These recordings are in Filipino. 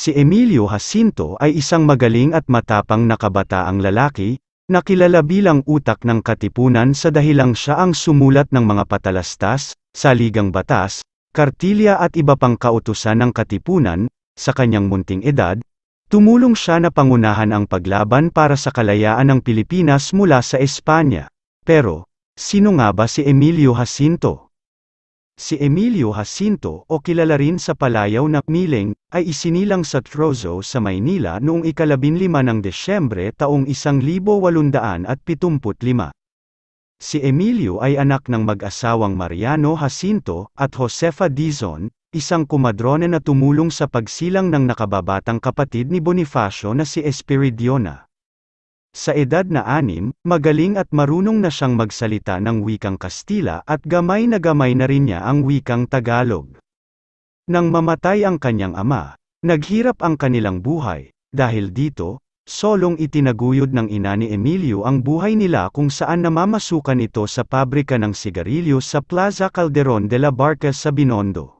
Si Emilio Jacinto ay isang magaling at matapang na kabataang lalaki, na kilala bilang utak ng katipunan sa dahilang siya ang sumulat ng mga patalastas, saligang batas, kartilya at iba pang kautusan ng katipunan, sa kanyang munting edad, tumulong siya na pangunahan ang paglaban para sa kalayaan ng Pilipinas mula sa Espanya. Pero, sino nga ba si Emilio Jacinto? Si Emilio Jacinto o kilala rin sa palayaw na Miling, ay isinilang sa Trozo sa Maynila noong ikalabinlima ng Desyembre taong 1875. Si Emilio ay anak ng mag-asawang Mariano Jacinto at Josefa Dizon, isang kumadrona na tumulong sa pagsilang ng nakababatang kapatid ni Bonifacio na si Espiridiona. Sa edad na anim, magaling at marunong na siyang magsalita ng wikang Kastila at gamay na gamay na rin niya ang wikang Tagalog. Nang mamatay ang kanyang ama, naghirap ang kanilang buhay, dahil dito, solong itinaguyod ng ina ni Emilio ang buhay nila kung saan namamasukan ito sa pabrika ng sigarilyo sa Plaza Calderon de la Barca sa Binondo.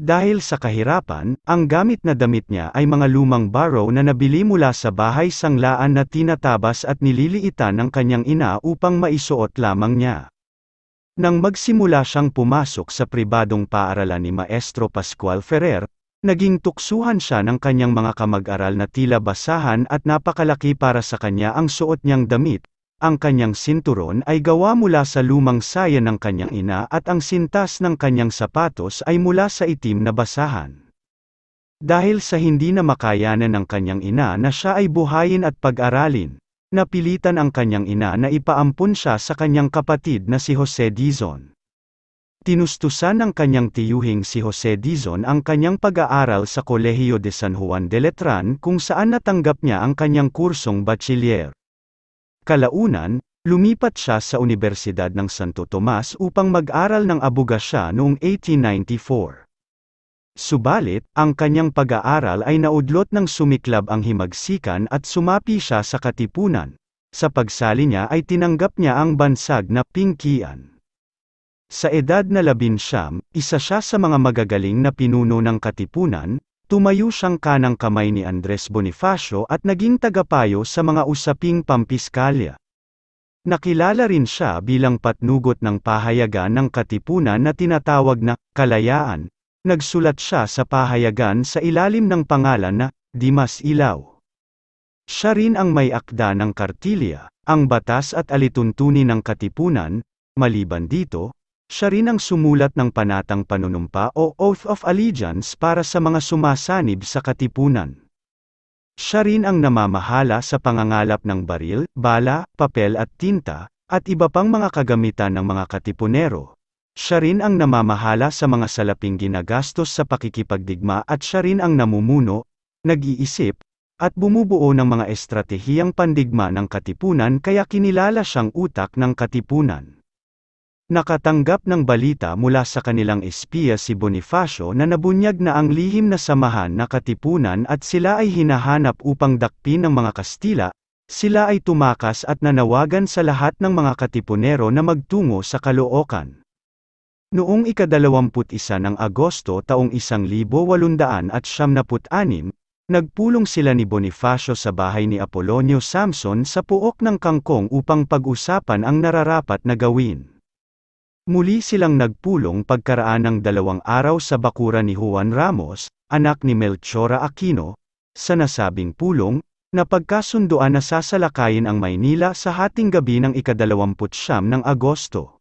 Dahil sa kahirapan, ang gamit na damit niya ay mga lumang barrow na nabili mula sa bahay sanglaan na tinatabas at nililiitan ng kanyang ina upang maisuot lamang niya. Nang magsimula siyang pumasok sa pribadong paaralan ni Maestro Pascual Ferrer, naging tuksuhan siya ng kanyang mga kamag-aral na tila basahan at napakalaki para sa kanya ang suot niyang damit, ang kanyang sinturon ay gawa mula sa lumang saya ng kanyang ina at ang sintas ng kanyang sapatos ay mula sa itim na basahan. Dahil sa hindi na makayanan ng kanyang ina na siya ay buhayin at pag-aralin, napilitan ang kanyang ina na ipaampun siya sa kanyang kapatid na si Jose Dizon. Tinustusan ng kanyang tiyuhing si Jose Dizon ang kanyang pag-aaral sa Kolehiyo de San Juan de Letran kung saan natanggap niya ang kanyang kursong bachiller. Kalaunan, lumipat siya sa Universidad ng Santo Tomas upang mag-aral ng abugasya noong 1894. Subalit, ang kanyang pag-aaral ay naudlot ng sumiklab ang himagsikan at sumapi siya sa katipunan. Sa pagsali niya ay tinanggap niya ang bansag na Pinkian. Sa edad na labinsyam, isa siya sa mga magagaling na pinuno ng katipunan, Tumayo siyang kanang kamay ni Andres Bonifacio at naging tagapayo sa mga usaping pampiskalya. Nakilala rin siya bilang patnugot ng pahayagan ng katipunan na tinatawag na kalayaan. Nagsulat siya sa pahayagan sa ilalim ng pangalan na Dimas Ilaw. Siya rin ang may akda ng Kartilya, ang batas at alituntunin ng katipunan, maliban dito, siya rin ang sumulat ng panatang panunumpa o Oath of Allegiance para sa mga sumasanib sa katipunan. Siya rin ang namamahala sa pangangalap ng baril, bala, papel at tinta, at iba pang mga kagamitan ng mga katipunero. Siya rin ang namamahala sa mga salaping ginagastos sa pakikipagdigma at siya rin ang namumuno, nag-iisip, at bumubuo ng mga estratehiyang pandigma ng katipunan kaya kinilala siyang utak ng katipunan. Nakatanggap ng balita mula sa kanilang espiya si Bonifacio na nabunyag na ang lihim na samahan na katipunan at sila ay hinahanap upang dakpin ng mga Kastila, sila ay tumakas at nanawagan sa lahat ng mga katipunero na magtungo sa Caloocan. Noong ikadalawamput isa ng Agosto taong isang libo walundaan at siyamnaput anim, nagpulong sila ni Bonifacio sa bahay ni Apolonio Samson sa puok ng kangkong upang pag-usapan ang nararapat na gawin. Muli silang nagpulong pagkaraan ng dalawang araw sa bakura ni Juan Ramos, anak ni Melchora Aquino, sa nasabing pulong, na pagkasunduan na sasalakayin ang Maynila sa hating gabi ng ikadalawamputsyam ng Agosto.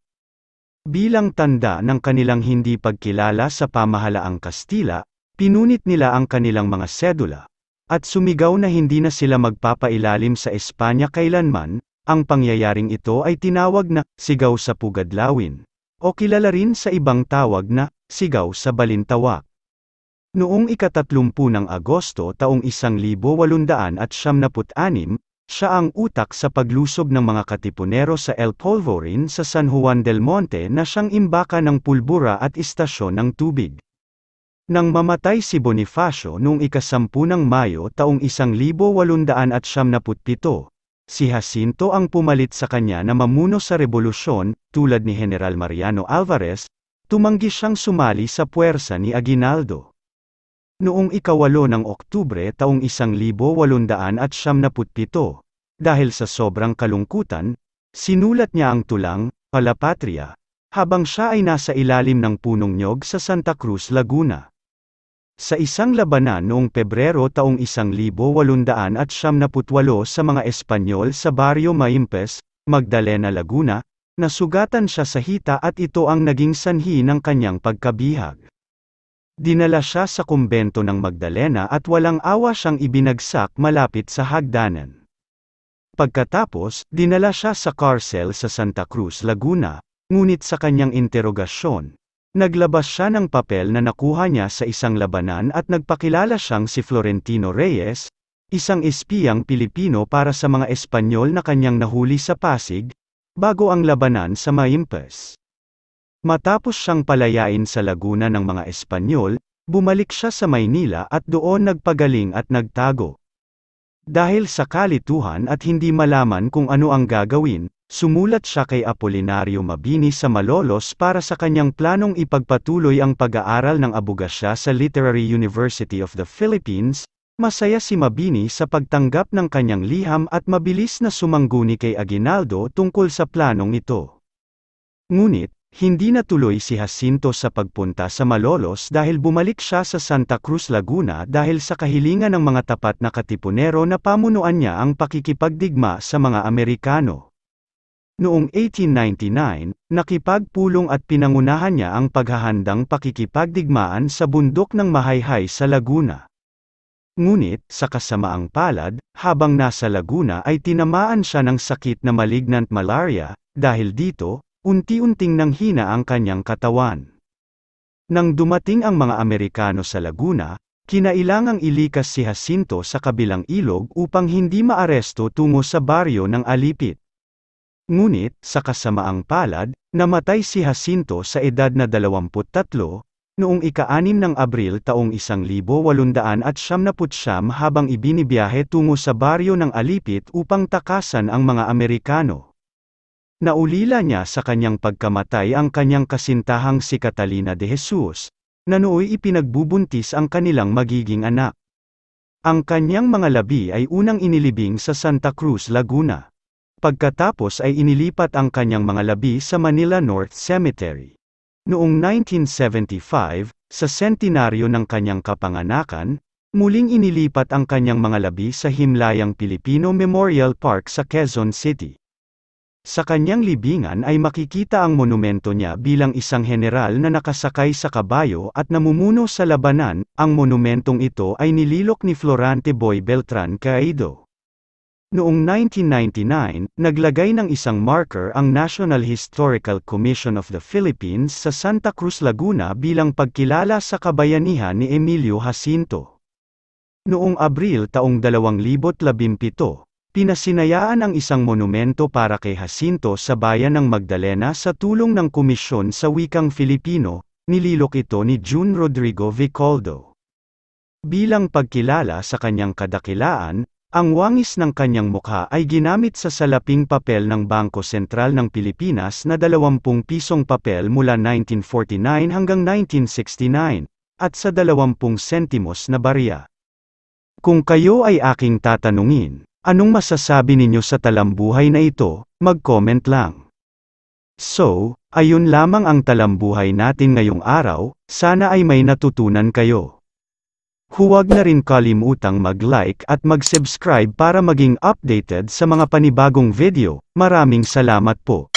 Bilang tanda ng kanilang hindi pagkilala sa pamahalaang Kastila, pinunit nila ang kanilang mga sedula, at sumigaw na hindi na sila magpapailalim sa Espanya kailanman, ang pangyayaring ito ay tinawag na sigaw sa Pugadlawin o kilala rin sa ibang tawag na sigaw sa balintawak. Noong ikatatlumpu ng Agosto taong 1876, siya ang utak sa paglusog ng mga katipunero sa El Polvorin sa San Juan del Monte na siyang imbaka ng pulbura at istasyon ng tubig. Nang mamatay si Bonifacio noong ikasampu ng Mayo taong 1877, si Jacinto ang pumalit sa kanya na mamuno sa rebolusyon, tulad ni General Mariano Alvarez, tumanggi siyang sumali sa puwersa ni Aguinaldo. Noong ikawalo ng Oktubre taong 1877, dahil sa sobrang kalungkutan, sinulat niya ang tulang, Patria, habang siya ay nasa ilalim ng punong nyog sa Santa Cruz, Laguna. Sa isang labanan noong Pebrero taong 1878 sa mga Espanyol sa Barrio Maimpes, Magdalena Laguna, nasugatan siya sa hita at ito ang naging sanhi ng kanyang pagkabihag. Dinala siya sa kumbento ng Magdalena at walang awa siyang ibinagsak malapit sa hagdanan. Pagkatapos, dinala siya sa karsel sa Santa Cruz, Laguna, ngunit sa kanyang interogasyon, Naglabas siya ng papel na nakuha niya sa isang labanan at nagpakilala siyang si Florentino Reyes, isang espiyang Pilipino para sa mga Espanyol na kanyang nahuli sa Pasig, bago ang labanan sa Maimpes. Matapos siyang palayain sa Laguna ng mga Espanyol, bumalik siya sa Maynila at doon nagpagaling at nagtago. Dahil sa kalituhan at hindi malaman kung ano ang gagawin, sumulat siya kay Apolinario Mabini sa Malolos para sa kanyang planong ipagpatuloy ang pag-aaral ng abugasya sa Literary University of the Philippines. Masaya si Mabini sa pagtanggap ng kanyang liham at mabilis na sumangguni kay Aguinaldo tungkol sa planong ito. Ngunit, hindi natuloy si Jacinto sa pagpunta sa Malolos dahil bumalik siya sa Santa Cruz Laguna dahil sa kahilingan ng mga tapat na katipunero na pamunuan niya ang pakikipagdigma sa mga Amerikano. Noong 1899, nakipagpulong at pinangunahan niya ang paghahandang pakikipagdigmaan sa bundok ng Mahayhay sa Laguna. Ngunit, sa kasamaang palad, habang nasa Laguna ay tinamaan siya ng sakit na malignant malaria, dahil dito, Unti-unting nang hina ang kanyang katawan. Nang dumating ang mga Amerikano sa Laguna, kinailangang ilikas si Jacinto sa kabilang ilog upang hindi maaresto tungo sa baryo ng Alipit. Ngunit, sa kasamaang palad, namatay si Jacinto sa edad na 23, noong ika-6 ng Abril taong 1879 habang ibinibiyahe tungo sa baryo ng Alipit upang takasan ang mga Amerikano. Naulila niya sa kanyang pagkamatay ang kanyang kasintahang si Catalina de Jesus, na nooy ipinagbubuntis ang kanilang magiging anak. Ang kanyang mga labi ay unang inilibing sa Santa Cruz, Laguna. Pagkatapos ay inilipat ang kanyang mga labi sa Manila North Cemetery. Noong 1975, sa sentenaryo ng kanyang kapanganakan, muling inilipat ang kanyang mga labi sa Himlayang Pilipino Memorial Park sa Quezon City. Sa kanyang libingan ay makikita ang monumento niya bilang isang general na nakasakay sa kabayo at namumuno sa labanan, ang monumentong ito ay nililok ni Florante Boy Beltran Caido. Noong 1999, naglagay ng isang marker ang National Historical Commission of the Philippines sa Santa Cruz Laguna bilang pagkilala sa kabayanihan ni Emilio Jacinto. Noong Abril taong 2017, Pinasinayaan ang isang monumento para kay Jacinto sa bayan ng Magdalena sa tulong ng Komisyon sa Wikang Filipino, nililok ito ni June Rodrigo Vicoldo. Bilang pagkilala sa kanyang kadakilaan, ang wangis ng kanyang mukha ay ginamit sa salaping papel ng Bangko Sentral ng Pilipinas na 20 pisong papel mula 1949 hanggang 1969, at sa 20 sentimos na barya. Kung kayo ay aking tatanungin, Anong masasabi ninyo sa talambuhay na ito? Mag-comment lang. So, ayun lamang ang talambuhay natin ngayong araw, sana ay may natutunan kayo. Huwag na rin kalimutang mag-like at mag-subscribe para maging updated sa mga panibagong video, maraming salamat po.